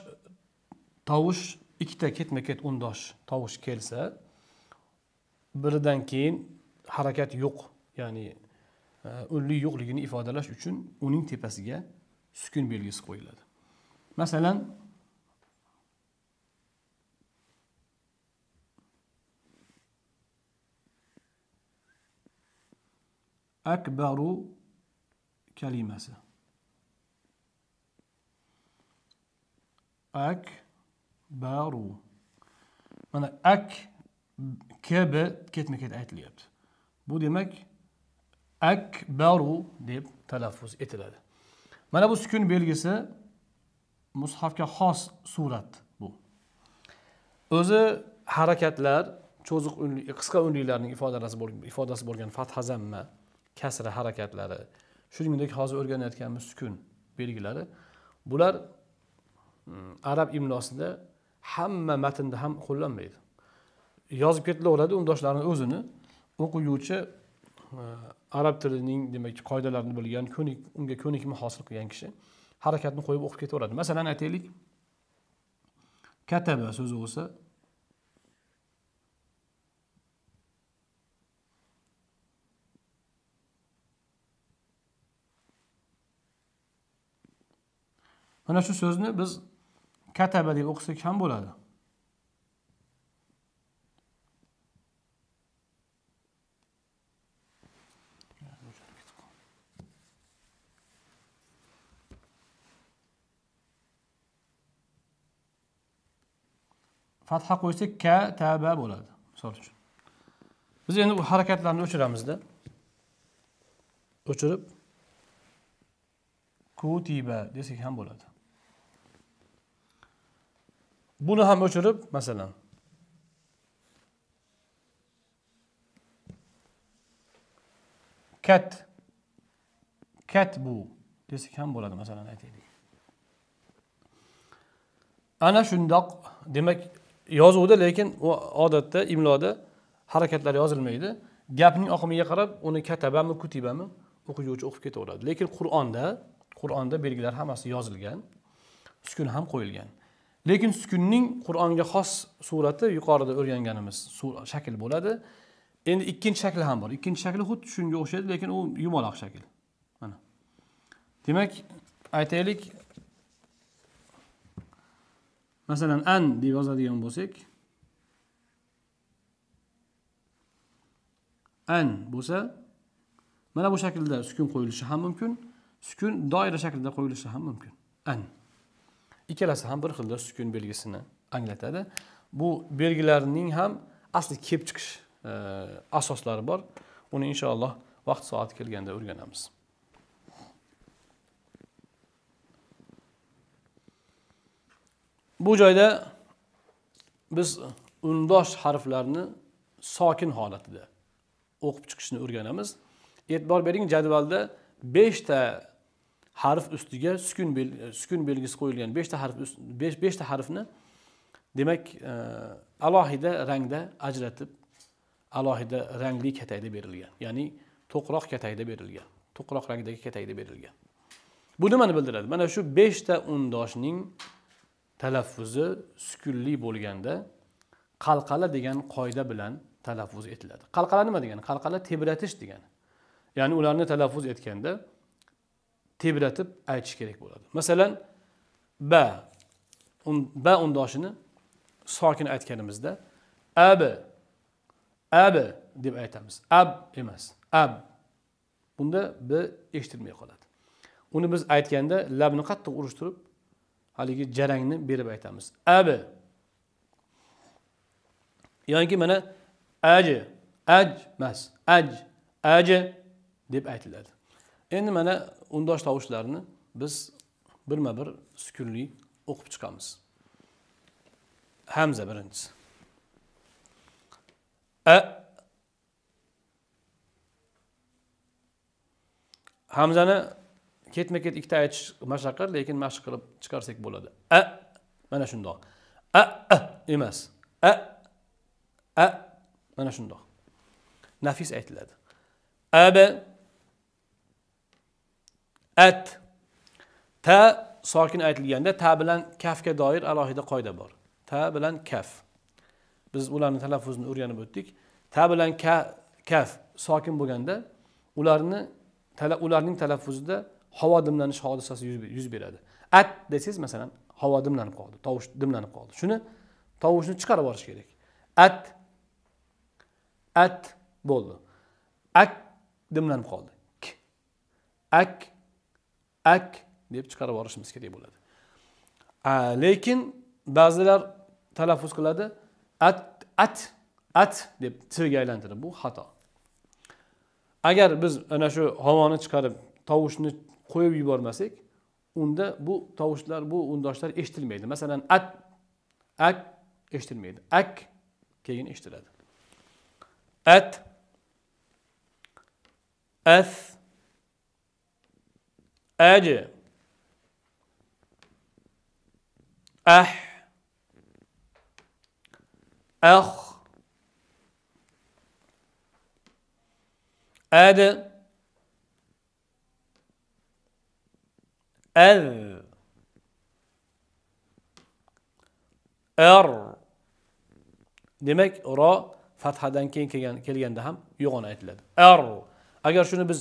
tovush ikkita ketma ket undosh tovush kelsa biridan keyin harakat yo'q ya'ni e, o'nlik yo'qligini ifodalash uchun uning tepasiga sukun belgisi qo'yiladi masalan akbaru kalimasi ak baru mana ak kabi ketma ket aytilyapti bu demak akbaru deb talaffuz etiladi mana bu sukun belgisi mushafga xos surat bu o'zi harakatlar cho'ziq unli qisqa unliklarning ifodasi bo'lgan ifodasi bo'lgan fatha zamma kasra harakatlari shuningdek hozir o'rganayotganimiz sukun belgilari bular mm, arab imlosida hamma matnda ham qo'llanmaydi yozib ketilaveradi undoshlarni o'zini o'quvchi e, arab tilining demak qoidalarini bilgan ko'nik unga ko'nikma hosil qilgan kishi harakatni qo'yib o'qib ketaveradi masalan aytaylik kataba so'zi bo'lsa mana shu so'zni biz kataba deb o'qisak ham bo'ladi fatha qo'ysak ka taba bo'ladi misol uchun biz endi bu harakatlarni o'chiramizda o'chirib kutiba desak ham bo'ladi buni ham o'chirib masalan kat kat bu desak ham bo'ladi masalan aytaylik ana shundoq demak yozuvda lekin u odatda imloda harakatlar yozilmaydi gapning oqimiga qarab uni katabami kutibami o'quvchi o'qib ketaveradi lekin qur'onda qur'onda belgilar hammasi yozilgan sukun ham qo'yilgan lekin sukunning qur'onga xos surati yuqorida o'rganganimiz shakl bo'ladi endi ikkinchi shakli ham bor ikkinchi shakli xuddi shunga o'xshaydi lekin u yumaloq shakl mana demak aytaylik masalan an deb yozadigan bo'lsak an bo'lsa mana bu shaklda sukun qo'yilishi ham mumkin sukun doira shaklida qo'yilishi ham mumkin an ikkalasi ham bir xilda sukun belgisini anglatadi bu belgilarning ham asli kelib chiqish e, asoslari bor uni inshaalloh vaqt soati kelganda o'rganamiz bu joyda biz undosh harflarni sokin holatida o'qib chiqishni o'rganamiz e'tibor bering jadvalda beshta harf ustiga sukun bel, sukun belgisi qo'yilgan beshta harf beshta harfni demak e, alohida rangda ajratib alohida rangli katakda berilgan ya'ni to'qroq katakda berilgan to'qroq rangdagi katayda berilgan bu nimani bildiradi mana shu beshta undoshning talaffuzi sukunli bo'lganda qalqala degan qoida bilan talaffuz etiladi qalqala nima degani qalqala tebratish degani ya'ni ularni talaffuz etganda tebratib aytish kerak bo'ladi masalan ba un, ba undoshini sokin aytganimizda abi abi deb aytamiz ab emas ab bunda b eshitilmay qoladi uni biz aytganda labni qattiq urishtirib haligi jarangni berib aytamiz abi yoki mana aj aj emas aj aj deb aytiladi endi mana undosh tovushlarni biz birma bir sukunli o'qib chiqamiz hamza birinchisi a hamzani ketma ket ikkita aytish mashaqqat lekin mashq qilib chiqarsak bo'ladi a mana shundoq a a emas a a mana shundoq nafis aytiladi ab at ta sokin aytilganda ta bilan kafga doir alohida qoida bor ta bilan kaf biz ularni talaffuzini o'rganib o'tdik ta bilan ka, kaf sokin bo'lganda ularni ularning talaffuzida havo dimlanish hodisasi yuz beradi at desangiz masalan havo dimlanib qoldi tovush dimlanib qoldi shuni tovushni chiqarib yuborish kerak at at bo'ldi ak dimlanib qoldi k ak ak deb chiqarib yuborishimiz kerak bo'ladi lekin ba'zilar talaffuz qiladi at at at deb tga aylantirib bu xato agar biz ana shu havoni chiqarib tovushni qo'yib yubormasak unda bu tovushlar bu undoshlar eshitilmaydi masalan at ak eshitilmaydi ak keyin eshitiladi at as aj ah ah ad أذ أر demak ro fathadan keyin kelgan kelganda ham yo'g'on aytiladi ar agar shuni biz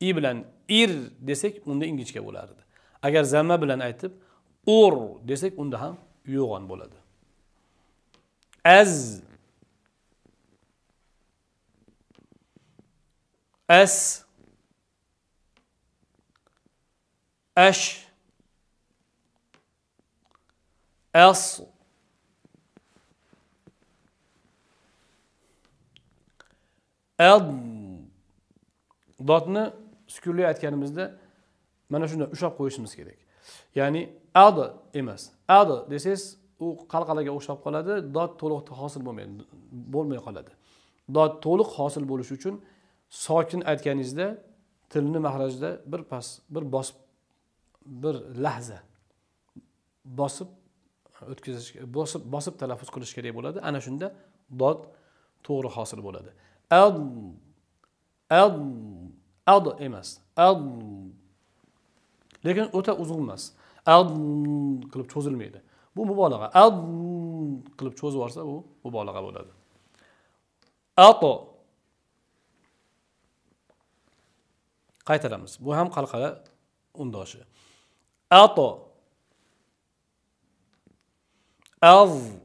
i bilan ir desak unda ingichka bo'lardi agar zamma bilan aytib ur desak unda ham yo'g'on bo'ladi az as أش أص أض dotni sukunli aytganimizda mana shunday ushlab qo'yishimiz kerak ya'ni ad emas ad desangiz u qalqalaga o'xshab qoladi dot to'liq hosil bo'lmaydi bo'lmay qoladi dot to'liq hosil bo'lishi uchun sokin aytganingizda tilni mahrajida bir pas bir bosib bir lahza bosib o'tkazish bosib bosib talaffuz qilish kerak bo'ladi ana shunda dod to'g'ri hosil bo'ladi ad ad ad emas ad lekin o'ta uzun emas ad qilib cho'zilmaydi bu mubolag'a ad qilib cho'zib yuborsa bu mubolag'a bo'ladi ato qaytaramiz bu ham qalqala undoshi أط أض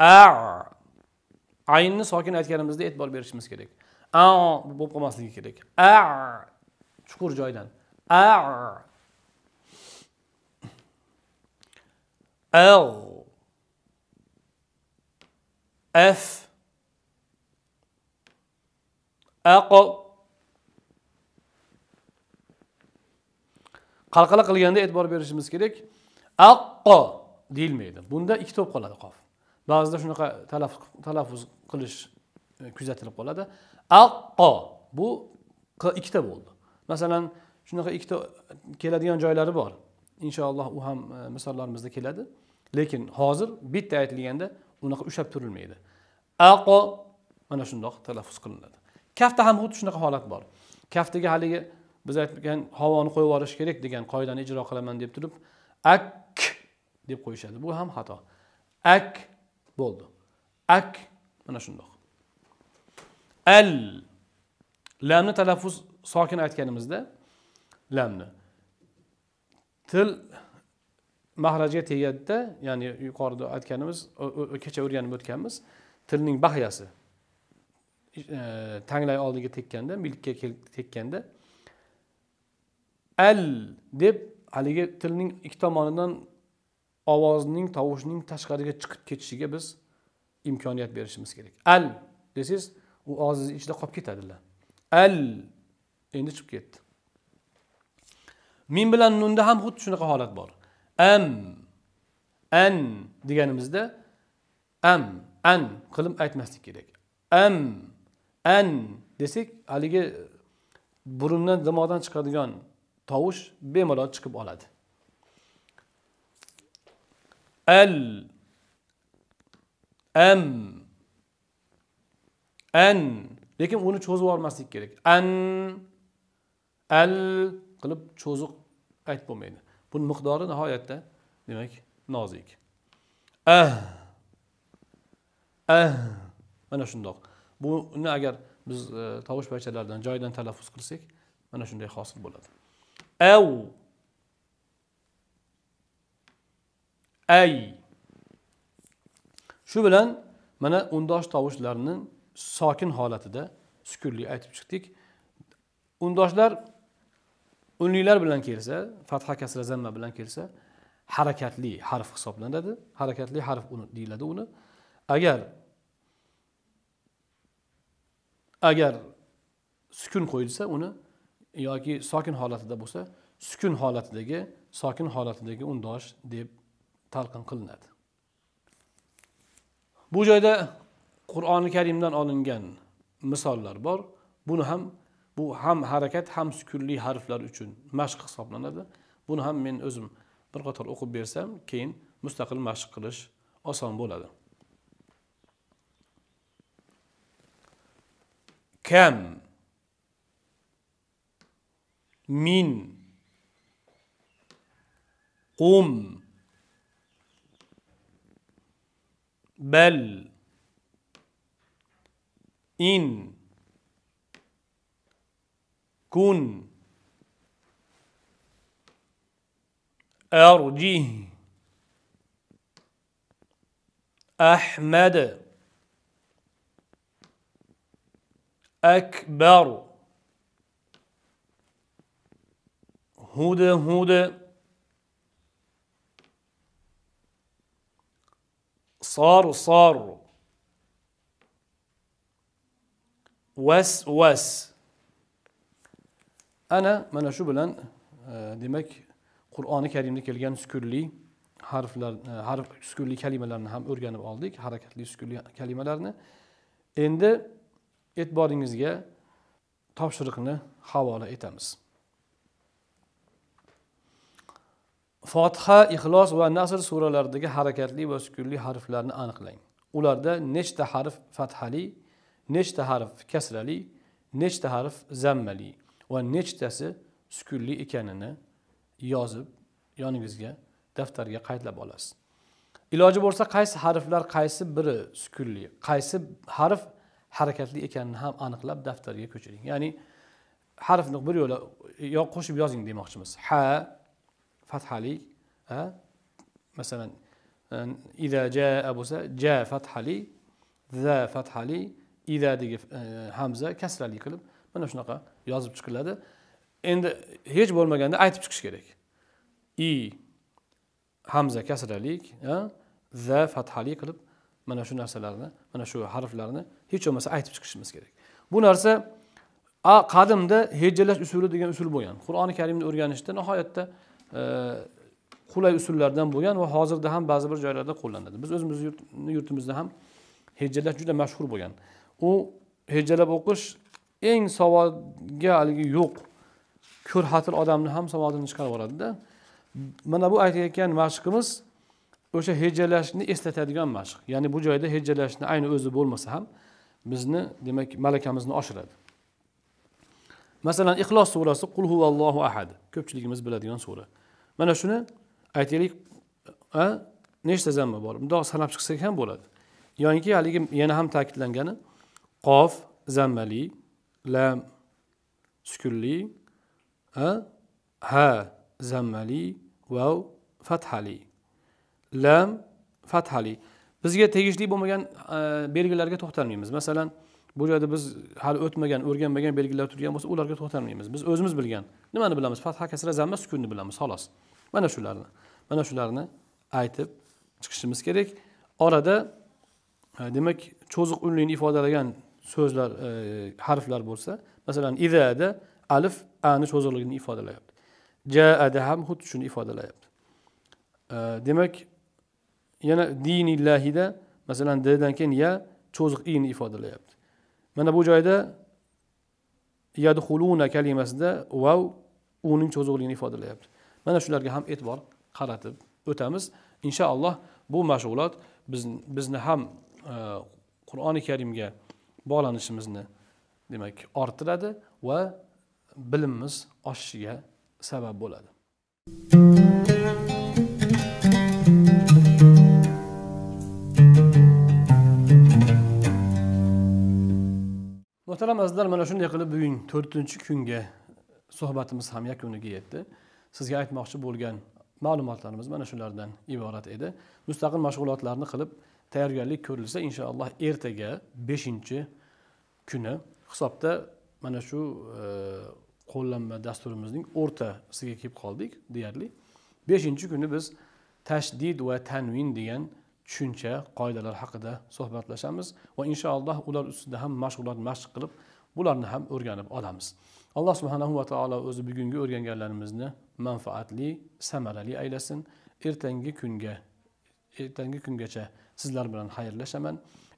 أع aynini sokin aytganimizda e'tibor berishimiz kerak a bo'lib qolmasligi kerak a chuqur joydan a l f aq qalqala qilganda e'tibor berishimiz kerak aqqo deyilmaydi bunda ikki to'p qoladi qof ba'zida shunaqa talaffuz qilish e, kuzatilib qoladi aqqo bu ikkita bo'ldi masalan shunaqa ikkita keladigan joylari bor inshaalloh u ham e, misollarimizda keladi lekin hozir bitta aytilganda unaqa ushlab turilmaydi aqo mana shundoq talaffuz qilinadi kafta ham xuddi shunaqa holat bor kaftaga haligi biz aytgan havoni qo'yib yuborish kerak degan qoidani ijro qilaman deb turib ak deb qo'yishadi bu ham xato ak bo'ldi ak mana shundoq al lamni talaffuz sokin aytganimizda lamni til mahrajga tegadida ya'ni yuqorida aytganimiz kecha o'rganib o'tganmiz tilning bahyasi e, tanglay oldiga tekkanda milkka tekkanda al deb haligi tilning ikki tomonidan ovozning tovushning tashqariga chiqib ketishiga biz imkoniyat berishimiz kerak al desangiz u og'zingizni ichida qolib ketadilar al endi chiqib ketdi min bilan nunda ham xuddi shunaqa holat bor am an deganimizda am an qilib aytmaslik kerak am an desak haligi burundan dimog'dan chiqadigan tovush bemalol chiqib oladi al am an lekin uni cho'zib yubormaslik kerak an al qilib cho'ziq aytib bo'lmaydi buni miqdori nihoyatda demak nozik ah ah mana shundoq buni agar biz e, tovush paychalaridan joyidan talaffuz qilsak mana shunday hosil bo'ladi أو أي سكولي bilan mana undosh tovushlarni sokin holatida sukunli aytib chiqdik undoshlar unliklar bilan kelsa fatha kasra zamma bilan kelsa harakatli harf hisoblanadi harakatli harf deyiladi uni agar agar sukun qo'yilsa uni yoki sokin holatida bo'lsa sukun holatidagi sokin holatidagi undosh deb talqin qilinadi bu joyda qur'oni karimdan olingan misollar bor buni ham bu ham harakat ham sukunli harflar uchun mashq hisoblanadi buni ham men o'zim bir qator o'qib bersam keyin mustaqil mashq qilish oson bo'ladi kam من قم بل إن كن أرجه أحمد أكبر Hude, Hude. sor sor vas vas ana mana shu bilan e, demak qur'oni karimda kelgan sukunli harflar e, harf sukunli kalimalarni ham o'rganib oldik harakatli sukunli kalimalarni endi e'tiboringizga topshiriqni havola etamiz fotiha ixlos va nasr suralaridagi harakatli va sukunli harflarni aniqlang ularda nechta harf fathali nechta harf kasrali nechta harf zammali va nechtasi sukunli ekanini yozib yoningizga daftarga qaydlab olasiz iloji bo'lsa qaysi harflar qaysi biri sukunli qaysi harf harakatli ekanini ham aniqlab daftarga ko'chiring ya'ni harfni bir yo'la yo qo'shib yozing demoqchimiz ha fathali a masalan ida jaa bo'lsa ja fathali za fathali idadagi e, hamza kasrali qilib mana shunaqa yozib chiqiladi endi hech bo'lmaganda aytib chiqish kerak i hamza kasralik za fathali qilib mana shu narsalarni mana shu harflarni hech bo'lmasa aytib chiqishimiz kerak bu narsa qadimda hejalash usuli degan usul bo'lgan qur'oni karimni o'rganishda nihoyatda qulay usullardan bo'lgan va hozirda ham ba'zi bir joylarda qo'llanadi biz o'zimizni yurtimizda ham hejjalash juda mashhur bo'lgan u hejjalab o'qish eng savodga haligi yo'q ko'rhatil odamni ham savodini chiqarib yuboradida mana bu aytayotgan mashqimiz o'sha hejjalashni eslatadigan mashq ya'ni bu joyda hejjalashni ayni o'zi bo'lmasa ham bizni demak malakamizni oshiradi masalan ixlos surasi qul huvallohu ahad ko'pchiligimiz biladigan sura mana shuni aytaylik nechta zamma bor bundoq sanab chiqsak ham bo'ladi yoinki haligi yana ham ta'kidlangani qof zammali lam sukunli ha zammali vav fathali lam fathali bizga tegishli bo'lmagan belgilarga to'xtalmaymiz masalan bu joyda biz hali o'tmagan o'rganmagan belgilar turgan bo'lsa ularga to'xtalmaymiz biz o'zimiz bilgan nimani bilamiz fatha kasra zamma sukunni bilamiz xolos mana shularni mana shularni aytib chiqishimiz kerak orada demak cho'ziq unlini ifodalagan so'zlar e, harflar bo'lsa masalan idada alif ani cho'ziqligini ifodalayapti jaada ham xuddi shuni ifodalayapti e, demak yana dinillahida masalan ddan keyin ya cho'ziq ini ifodalayapti mana bu joyda yadxuluna kalimasida vav uning cho'zuqligini ifodalayapti mana shularga ham e'tibor qaratib o'tamiz inshaalloh bu mashg'ulot biz bizni ham e, qur'oni karimga bog'lanishimizni demak orttiradi va bilimimiz oshishiga sabab bo'ladi muhtaram azizlar mana shunday qilib bugun to'rtinchi kunga suhbatimiz ham yakuniga yetdi sizga aytmoqchi bo'lgan ma'lumotlarimiz mana shulardan iborat edi mustaqil mashg'ulotlarni qilib tayyorgarlik ko'rilsa inshaalloh ertaga beshinchi kuni hisobda mana shu e, qo'llanma dasturimizning o'rtasiga kelib qoldik deyarli beshinchi kuni biz tashdid va tanvin degan tushuncha qoidalar haqida suhbatlashamiz va inshaalloh ular ustida ham mashg'ulot mashq qilib bularni ham o'rganib olamiz alloh subhanahu va taolo o'zi bugungi o'rganganlarimizni manfaatli samarali aylasin ertangi kunga ertangi kungacha sizlar bilan xayrlashaman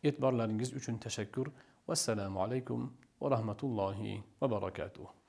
e'tiborlaringiz uchun tashakkur vassalomu alaykum va rahmatullohi va barakatuh